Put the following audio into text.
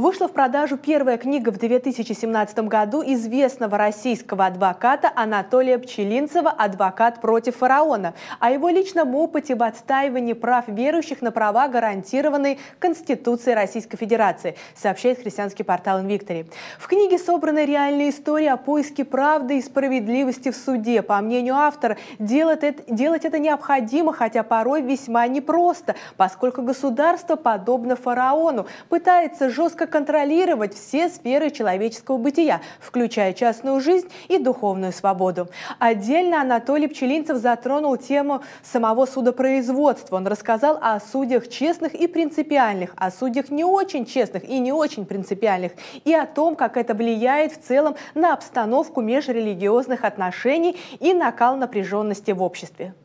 Вышла в продажу первая книга в 2017 году известного российского адвоката Анатолия Пчелинцева «Адвокат против фараона» о его личном опыте в отстаивании прав верующих на права, гарантированные Конституцией Российской Федерации, сообщает христианский портал «Инвиктори». В книге собраны реальные истории о поиске правды и справедливости в суде. По мнению автора, делать это, делать это необходимо, хотя порой весьма непросто, поскольку государство, подобно фараону, пытается жестко контролировать все сферы человеческого бытия, включая частную жизнь и духовную свободу. Отдельно Анатолий Пчелинцев затронул тему самого судопроизводства. Он рассказал о судьях честных и принципиальных, о судьях не очень честных и не очень принципиальных, и о том, как это влияет в целом на обстановку межрелигиозных отношений и накал напряженности в обществе.